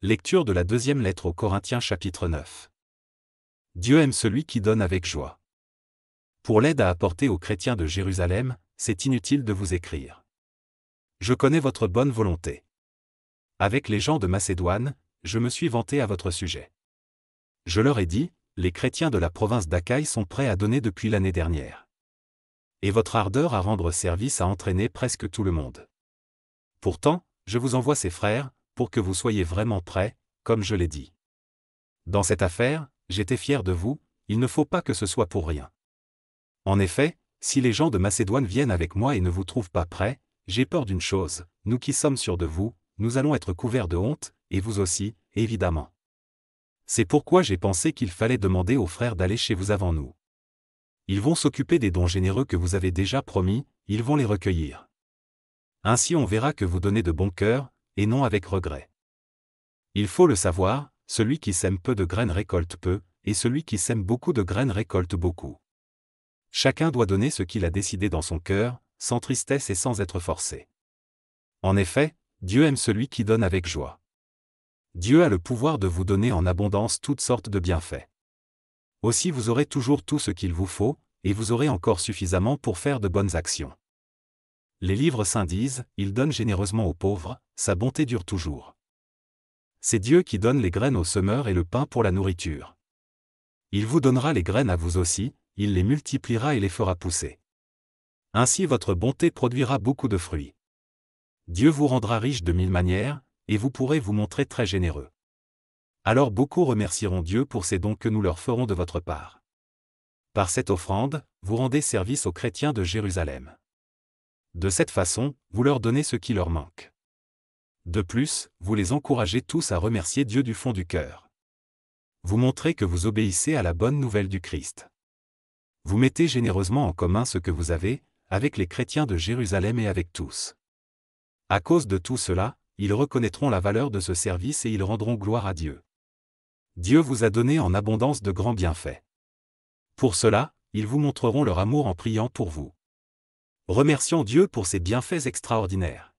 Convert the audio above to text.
Lecture de la deuxième lettre aux Corinthiens chapitre 9. Dieu aime celui qui donne avec joie. Pour l'aide à apporter aux chrétiens de Jérusalem, c'est inutile de vous écrire. Je connais votre bonne volonté. Avec les gens de Macédoine, je me suis vanté à votre sujet. Je leur ai dit, les chrétiens de la province d'Achaïe sont prêts à donner depuis l'année dernière. Et votre ardeur à rendre service a entraîné presque tout le monde. Pourtant, je vous envoie ces frères, pour que vous soyez vraiment prêts, comme je l'ai dit. Dans cette affaire, j'étais fier de vous, il ne faut pas que ce soit pour rien. En effet, si les gens de Macédoine viennent avec moi et ne vous trouvent pas prêts, j'ai peur d'une chose, nous qui sommes sûrs de vous, nous allons être couverts de honte, et vous aussi, évidemment. C'est pourquoi j'ai pensé qu'il fallait demander aux frères d'aller chez vous avant nous. Ils vont s'occuper des dons généreux que vous avez déjà promis, ils vont les recueillir. Ainsi on verra que vous donnez de bon cœur, et non avec regret. Il faut le savoir, celui qui sème peu de graines récolte peu, et celui qui sème beaucoup de graines récolte beaucoup. Chacun doit donner ce qu'il a décidé dans son cœur, sans tristesse et sans être forcé. En effet, Dieu aime celui qui donne avec joie. Dieu a le pouvoir de vous donner en abondance toutes sortes de bienfaits. Aussi vous aurez toujours tout ce qu'il vous faut, et vous aurez encore suffisamment pour faire de bonnes actions. Les livres saints disent, il donne généreusement aux pauvres, sa bonté dure toujours. C'est Dieu qui donne les graines aux semeurs et le pain pour la nourriture. Il vous donnera les graines à vous aussi, il les multipliera et les fera pousser. Ainsi votre bonté produira beaucoup de fruits. Dieu vous rendra riche de mille manières, et vous pourrez vous montrer très généreux. Alors beaucoup remercieront Dieu pour ces dons que nous leur ferons de votre part. Par cette offrande, vous rendez service aux chrétiens de Jérusalem. De cette façon, vous leur donnez ce qui leur manque. De plus, vous les encouragez tous à remercier Dieu du fond du cœur. Vous montrez que vous obéissez à la bonne nouvelle du Christ. Vous mettez généreusement en commun ce que vous avez, avec les chrétiens de Jérusalem et avec tous. À cause de tout cela, ils reconnaîtront la valeur de ce service et ils rendront gloire à Dieu. Dieu vous a donné en abondance de grands bienfaits. Pour cela, ils vous montreront leur amour en priant pour vous remercions Dieu pour ses bienfaits extraordinaires.